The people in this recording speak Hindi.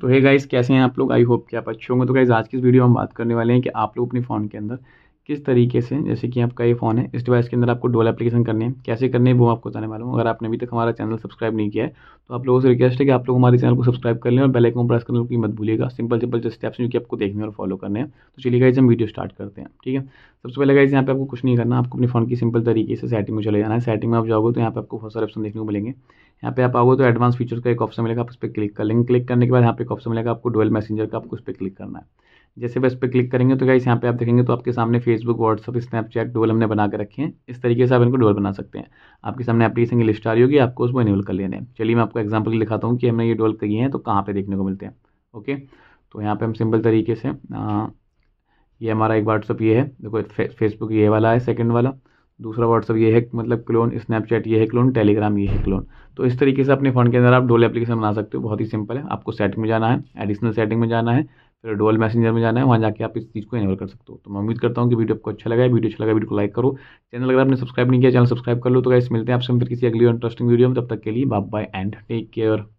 तो हे गाइस कैसे हैं आप लोग आई होप कि आप अच्छे होंगे तो गाइस आज की इस वीडियो हम बात करने वाले हैं कि आप लोग अपने फ़ोन के अंदर किस तरीके से जैसे कि आपका ये फ़ोन है इस डिवाइस के अंदर आपको डोल एप्लीकेशन करनी है कैसे करनी है वो आपको बताने मालूम अगर आपने अभी तक हमारा चैनल सब्सक्राइब नहीं किया है तो आप लोगों से रिक्वेस्ट है कि आप लोग हमारे चैनल को सब्सक्राइब कर लें और बेल आइकन प्रेस करने की मत भूलिएगा सिंपल सिंपल जस्ट स्टेप्स जो कि आपको देखने और फॉलो करने हैं तो चलिए गाइज हम वीडियो स्टार्ट करते हैं ठीक है सबसे पहले गाइज यहाँ पे आपको कुछ नहीं करना आपको अपने फोन की सिंपल तरीके से सेटिंग में चले जाना है सेटिंग में आप जाओगे तो यहाँ पे आपको बहुत सारे ऑप्शन देखने को मिलेंगे यहाँ पे आप आओगे तो एडवांस फीचर्स का एक ऑप्शन मिलेगा आप उस पर क्लिक कर लेंगे क्लिक करने के बाद यहाँ पे एक ऑप्शन मिलेगा आपको डोल मैसेंजर का आपको उस पर क्लिक करना है जैसे बस पे क्लिक करेंगे तो गाइस यहाँ पे आप देखेंगे तो आपके सामने फेस फेसबुक व्हाट्सअप स्नैपचैट डोल हमने बना के रखे हैं इस तरीके से आप इनको डोल बना सकते हैं आपके सामने एप्लीकेशन की लिस्ट आ रही होगी आपको उसको इनेबल कर लेने हैं चलिए मैं आपको एग्जाम्पल दिखाता हूँ कि हमने ये डोल किए हैं तो कहाँ पर देखने को मिलते हैं ओके तो यहाँ पर हम सिंपल तरीके से ये हमारा एक व्हाट्सअप ये है देखो फेसबुक ये वाला है सेकेंड वाला दूसरा व्हाट्सअप ये है मतलब क्लोन स्नैपचैट ये है क्लोन टेलीग्राम ये है क्लोन तो इस तरीके से अपने फ़ोन के अंदर आप डोल एप्लीकेशन बना सकते हो बहुत ही सिंपल है आपको सेटिंग में जाना है एडिशनल सेटिंग में जाना है फिर डोल मैसेंजर में जाना है वहाँ जाके आप इस चीज़ को इनेबल कर सकते हो तो मैं उम्मीद करता हूँ कि वीडियो आपको अच्छा लगा है वीडियो अच्छा लगा वीडियो को लाइक करो चैनल अगर आपने सब्सक्राइब नहीं किया चैनल सब्सक्राइब कर लो तो गाइस मिलते हैं आपसे हम फिर किसी अगली इंटरेस्टिंग वीडियो में तब तक के लिए bye bye and take care